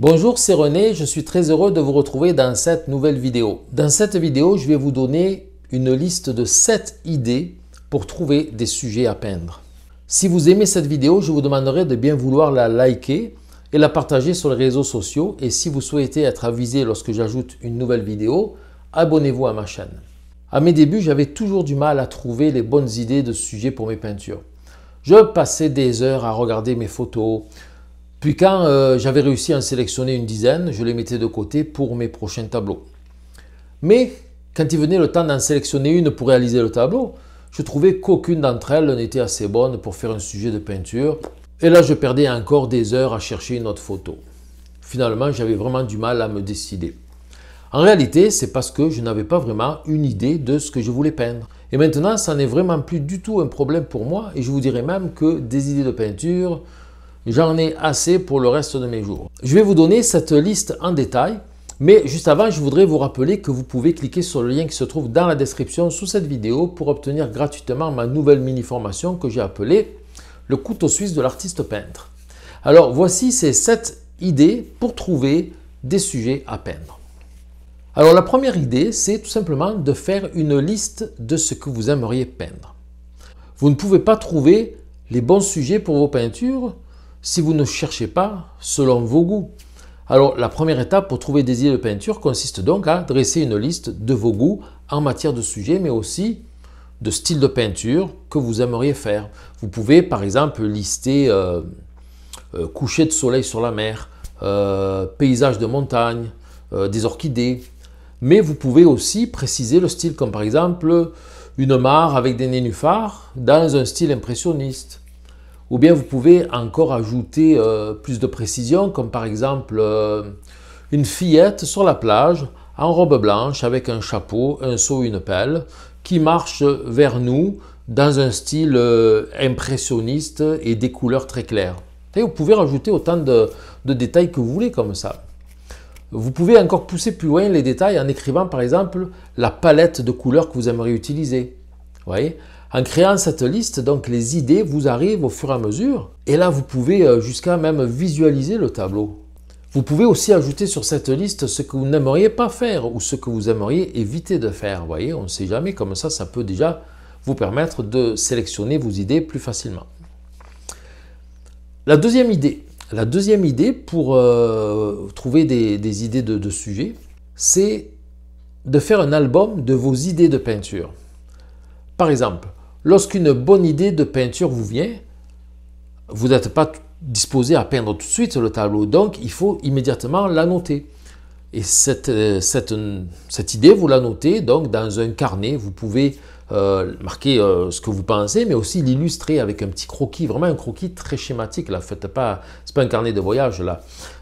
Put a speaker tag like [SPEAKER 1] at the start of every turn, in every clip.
[SPEAKER 1] Bonjour, c'est René, je suis très heureux de vous retrouver dans cette nouvelle vidéo. Dans cette vidéo, je vais vous donner une liste de 7 idées pour trouver des sujets à peindre. Si vous aimez cette vidéo, je vous demanderai de bien vouloir la liker et la partager sur les réseaux sociaux. Et si vous souhaitez être avisé lorsque j'ajoute une nouvelle vidéo, abonnez-vous à ma chaîne. À mes débuts, j'avais toujours du mal à trouver les bonnes idées de sujets pour mes peintures. Je passais des heures à regarder mes photos, puis quand euh, j'avais réussi à en sélectionner une dizaine, je les mettais de côté pour mes prochains tableaux. Mais quand il venait le temps d'en sélectionner une pour réaliser le tableau, je trouvais qu'aucune d'entre elles n'était assez bonne pour faire un sujet de peinture. Et là, je perdais encore des heures à chercher une autre photo. Finalement, j'avais vraiment du mal à me décider. En réalité, c'est parce que je n'avais pas vraiment une idée de ce que je voulais peindre. Et maintenant, ça n'est vraiment plus du tout un problème pour moi. Et je vous dirais même que des idées de peinture, j'en ai assez pour le reste de mes jours. Je vais vous donner cette liste en détail, mais juste avant, je voudrais vous rappeler que vous pouvez cliquer sur le lien qui se trouve dans la description sous cette vidéo pour obtenir gratuitement ma nouvelle mini-formation que j'ai appelée Le couteau suisse de l'artiste peintre. Alors voici ces 7 idées pour trouver des sujets à peindre. Alors la première idée, c'est tout simplement de faire une liste de ce que vous aimeriez peindre. Vous ne pouvez pas trouver les bons sujets pour vos peintures, si vous ne cherchez pas selon vos goûts. Alors la première étape pour trouver des idées de peinture consiste donc à dresser une liste de vos goûts en matière de sujet mais aussi de style de peinture que vous aimeriez faire. Vous pouvez par exemple lister euh, euh, coucher de soleil sur la mer, euh, paysages de montagne, des orchidées. Mais vous pouvez aussi préciser le style comme par exemple une mare avec des nénuphars dans un style impressionniste ou bien vous pouvez encore ajouter euh, plus de précision, comme par exemple euh, une fillette sur la plage en robe blanche avec un chapeau, un seau, une pelle, qui marche vers nous dans un style euh, impressionniste et des couleurs très claires. vous pouvez rajouter autant de, détails que vous voulez comme ça. Vous pouvez encore pousser plus loin les détails en écrivant par exemple la palette de couleurs que vous aimeriez utiliser. voyez en créant cette liste, donc les idées vous arrivent au fur et à mesure. Et là, vous pouvez euh, jusqu'à même visualiser le tableau. Vous pouvez aussi ajouter sur cette liste ce que vous n'aimeriez pas faire ou ce que vous aimeriez éviter de faire. voyez, on ne sait jamais, comme ça, ça peut déjà vous permettre de sélectionner vos idées plus facilement. La deuxième idée, la deuxième idée pour euh, trouver des, idées de, de sujets, c'est de faire un album de vos idées de peinture. Par exemple, Lorsqu'une bonne idée de peinture vous vient, vous n'êtes pas disposé à peindre tout de suite le tableau, donc il faut immédiatement la noter. Et cette, euh, cette idée, vous la notez donc dans un carnet. Vous pouvez euh, marquer euh, ce que vous pensez, mais aussi l'illustrer avec un petit croquis, vraiment un croquis très schématique. Là, faites pas, c'est pas un carnet de voyage là.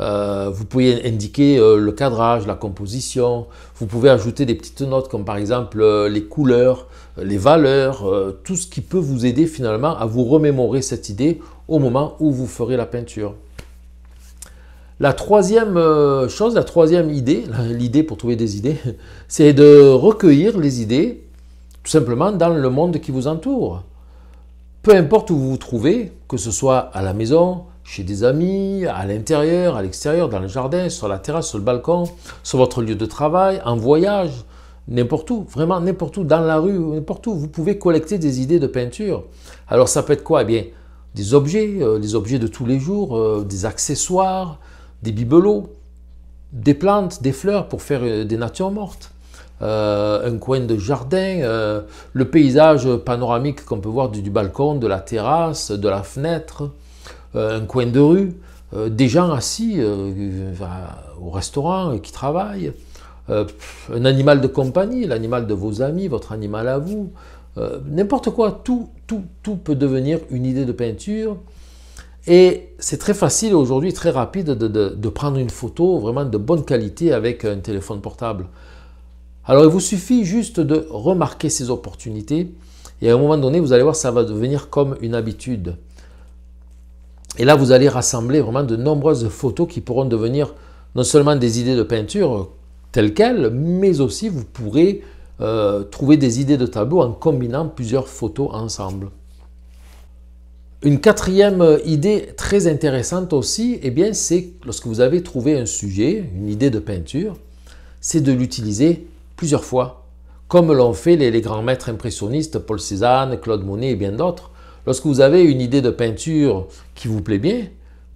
[SPEAKER 1] Euh, vous pouvez indiquer le cadrage, la composition. Vous pouvez ajouter des petites notes comme par exemple les couleurs, les valeurs, tout ce qui peut vous aider finalement à vous remémorer cette idée au moment où vous ferez la peinture. La troisième chose, la troisième idée, l'idée pour trouver des idées, c'est de recueillir les idées tout simplement dans le monde qui vous entoure. Peu importe où vous vous trouvez, que ce soit à la maison, chez des amis, à l'intérieur, à l'extérieur, dans le jardin, sur la terrasse, sur le balcon, sur votre lieu de travail, en voyage, n'importe où, vraiment n'importe où, dans la rue, n'importe où, vous pouvez collecter des idées de peinture. Alors ça peut être quoi Eh bien, des objets, les euh, des objets de tous les jours, euh, des accessoires, des bibelots, des plantes, des fleurs pour faire euh, des natures mortes. Euh, un coin de jardin, euh, le paysage panoramique qu'on peut voir du, balcon, de la terrasse, de la fenêtre, euh, un coin de rue, des gens assis au restaurant qui travaillent, un animal de compagnie, l'animal de vos amis, votre animal à vous, n'importe quoi, tout, tout, peut devenir une idée de peinture. Et c'est très facile aujourd'hui, très rapide de, prendre une photo vraiment de bonne qualité avec un téléphone portable. Alors il vous suffit juste de remarquer ces opportunités et à un moment donné, vous allez voir, ça va devenir comme une habitude. Et là, vous allez rassembler vraiment de nombreuses photos qui pourront devenir non seulement des idées de peinture telles quelles, mais aussi vous pourrez euh, trouver des idées de tableau en combinant plusieurs photos ensemble. Une quatrième idée très intéressante aussi, eh bien, c'est lorsque vous avez trouvé un sujet, une idée de peinture, c'est de l'utiliser plusieurs fois, comme l'ont fait les, grands maîtres impressionnistes Paul Cézanne, Claude Monet et bien d'autres. Lorsque vous avez une idée de peinture qui vous plaît bien,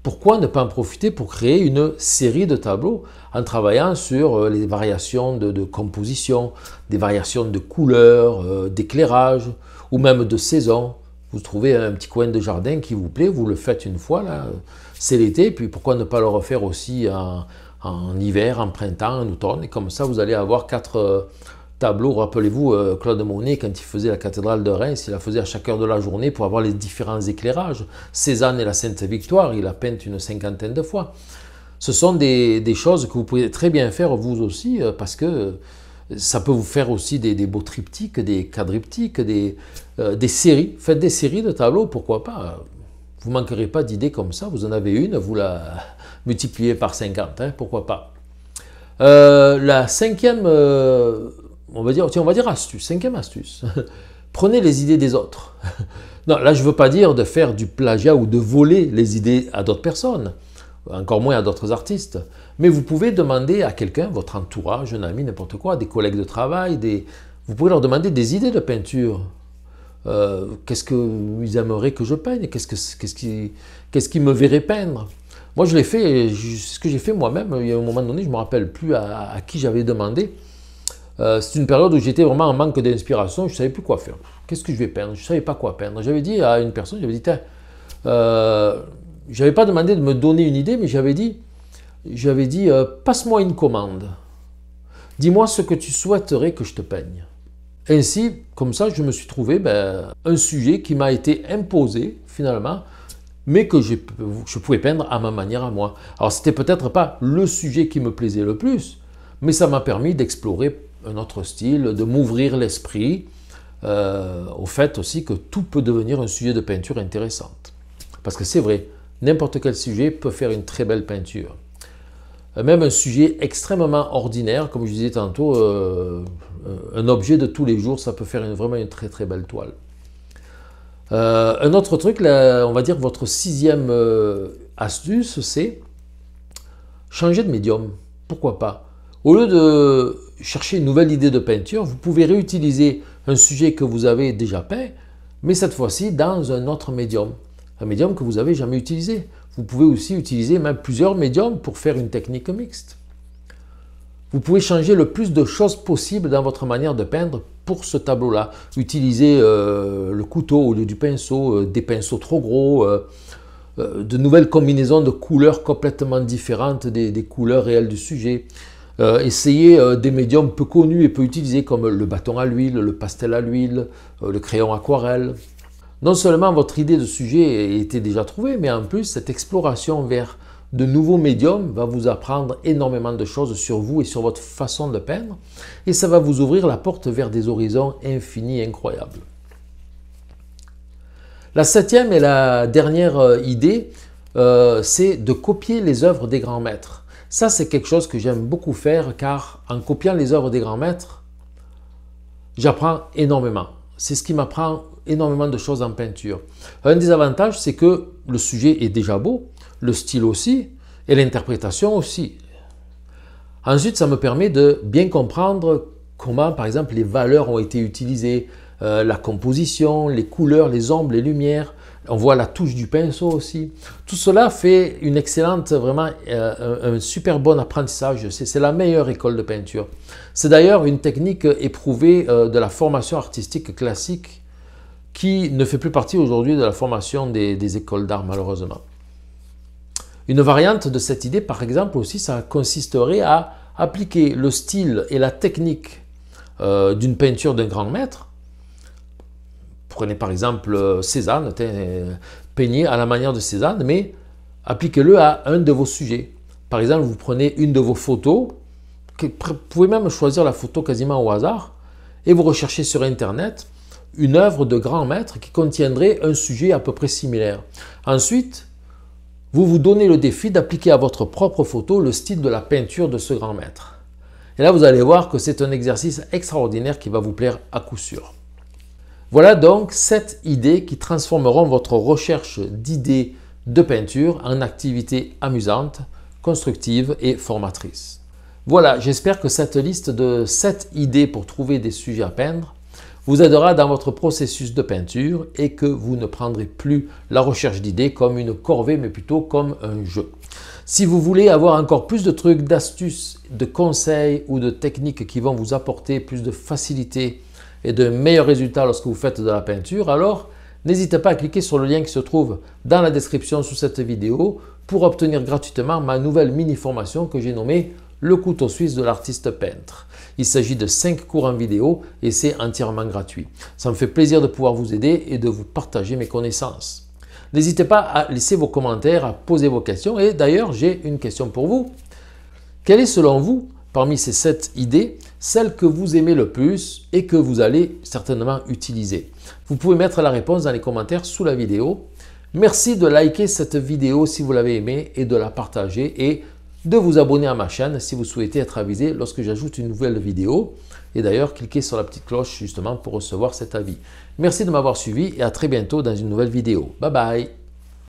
[SPEAKER 1] pourquoi ne pas en profiter pour créer une série de tableaux en travaillant sur euh, les variations de, composition, des variations de couleurs, euh, d'éclairage ou même de saison Vous trouvez un petit coin de jardin qui vous plaît, vous le faites une fois, là, euh, c'est l'été, puis pourquoi ne pas le refaire aussi en, en hiver, en printemps, en automne. Et comme ça, vous allez avoir quatre euh, tableaux. Rappelez-vous, euh, Claude Monet, quand il faisait la cathédrale de Reims, il la faisait à chaque heure de la journée pour avoir les différents éclairages. Cézanne et la Sainte-Victoire, il la peint une cinquantaine de fois. Ce sont des, choses que vous pouvez très bien faire vous aussi, euh, parce que ça peut vous faire aussi des, beaux triptyques, des quadriptyques, des séries. Faites des séries de tableaux, pourquoi pas vous manquerez pas d'idées comme ça, vous en avez une, vous la multipliez par 50, hein, pourquoi pas. Euh, la cinquième, euh, on va dire, tiens, on va dire astuce, cinquième astuce. Prenez les idées des autres. non, là, je ne veux pas dire de faire du plagiat ou de voler les idées à d'autres personnes, encore moins à d'autres artistes. Mais vous pouvez demander à quelqu'un, votre entourage, un ami, n'importe quoi, des collègues de travail, des... vous pouvez leur demander des idées de peinture. Euh, qu'est-ce qu'ils aimeraient que je peigne Qu'est-ce qu'ils me verraient peindre Moi, je l'ai fait, c'est ce que j'ai fait moi-même, il y a un moment donné, je ne me rappelle plus à, qui j'avais demandé. Euh, c'est une période où j'étais vraiment en manque d'inspiration, je ne savais plus quoi faire. Qu'est-ce que je vais peindre Je ne savais pas quoi peindre. J'avais dit à une personne, j'avais dit, euh, j'avais pas demandé de me donner une idée, mais j'avais dit, j'avais dit, passe-moi une commande. Dis-moi ce que tu souhaiterais que je te peigne. Ainsi, comme ça, je me suis trouvé ben, un sujet qui m'a été imposé finalement, mais que je, pouvais peindre à ma manière à moi. Alors, c'était peut-être pas le sujet qui me plaisait le plus, mais ça m'a permis d'explorer un autre style, de m'ouvrir l'esprit euh, au fait aussi que tout peut devenir un sujet de peinture intéressante. Parce que c'est vrai, n'importe quel sujet peut faire une très belle peinture. Euh, même un sujet extrêmement ordinaire, comme je disais tantôt, euh, euh, un objet de tous les jours, ça peut faire vraiment une très très belle toile. Euh, un autre truc, on va dire votre sixième euh, astuce, c'est changer de médium. Pourquoi pas Au lieu de chercher une nouvelle idée de peinture, vous pouvez réutiliser un sujet que vous avez déjà peint, mais cette fois-ci dans un autre médium, un médium que vous n'avez jamais utilisé. Vous pouvez aussi utiliser même plusieurs médiums pour faire une technique mixte. Vous pouvez changer le plus de choses possibles dans votre manière de peindre pour ce tableau-là. Utilisez euh, le couteau au lieu du pinceau, euh, des pinceaux trop gros, euh, de nouvelles combinaisons de couleurs complètement différentes des, des couleurs réelles du sujet. essayez des médiums peu connus et peu utilisés comme le bâton à l'huile, le pastel à l'huile, le crayon aquarelle. Non seulement votre idée de sujet était déjà trouvée, mais en plus cette exploration vers de nouveaux médiums va vous apprendre énormément de choses sur vous et sur votre façon de peindre, et ça va vous ouvrir la porte vers des horizons infinis et incroyables. La septième et la dernière euh, idée, euh, c'est de copier les œuvres des grands maîtres. Ça, c'est quelque chose que j'aime beaucoup faire car en copiant les œuvres des grands maîtres, j'apprends énormément. C'est ce qui m'apprend énormément de choses en peinture. Un des avantages, c'est que le sujet est déjà beau, le style aussi, et l'interprétation aussi. Ensuite, ça me permet de bien comprendre comment, par exemple, les valeurs ont été utilisées, euh, la composition, les couleurs, les ombres, les lumières. On voit la touche du pinceau aussi. Tout cela fait une excellente, vraiment euh, un super bon apprentissage. C'est la meilleure école de peinture. C'est d'ailleurs une technique éprouvée euh, de la formation artistique classique qui ne fait plus partie aujourd'hui de la formation des écoles d'art malheureusement. Une variante de cette idée, par exemple, aussi, ça consisterait à appliquer le style et la technique euh, d'une peinture d'un grand maître. Prenez par exemple Cézanne, euh, peignez à la manière de Cézanne, mais appliquez-le à un de vos sujets. Par exemple, vous prenez une de vos photos, vous pouvez même choisir la photo quasiment au hasard, et vous recherchez sur Internet une œuvre de grand maître qui contiendrait un sujet à peu près similaire. Ensuite, vous vous donnez le défi d'appliquer à votre propre photo le style de la peinture de ce grand maître. Et là, vous allez voir que c'est un exercice extraordinaire qui va vous plaire à coup sûr. Voilà donc 7 idées qui transformeront votre recherche d'idées de peinture en activité amusante, constructive et formatrice. Voilà, j'espère que cette liste de 7 idées pour trouver des sujets à peindre vous aidera dans votre processus de peinture et que vous ne prendrez plus la recherche d'idées comme une corvée mais plutôt comme un jeu. Si vous voulez avoir encore plus de trucs, d'astuces, de conseils ou de techniques qui vont vous apporter plus de facilité et de meilleurs résultats lorsque vous faites de la peinture, alors n'hésitez pas à cliquer sur le lien qui se trouve dans la description sous cette vidéo pour obtenir gratuitement ma nouvelle mini formation que j'ai nommée le couteau suisse de l'artiste peintre. Il s'agit de cinq cours en vidéo et c'est entièrement gratuit. Ça me fait plaisir de pouvoir vous aider et de vous partager mes connaissances. N'hésitez pas à laisser vos commentaires, à poser vos questions et d'ailleurs j'ai une question pour vous. Quelle est selon vous, parmi ces 7 idées, celle que vous aimez le plus et que vous allez certainement utiliser Vous pouvez mettre la réponse dans les commentaires sous la vidéo. Merci de liker cette vidéo si vous l'avez aimée et de la partager et de vous abonner à ma chaîne si vous souhaitez être avisé lorsque j'ajoute une nouvelle vidéo. Et d'ailleurs, cliquez sur la petite cloche justement pour recevoir cet avis. Merci de m'avoir suivi et à très bientôt dans une nouvelle vidéo. Bye bye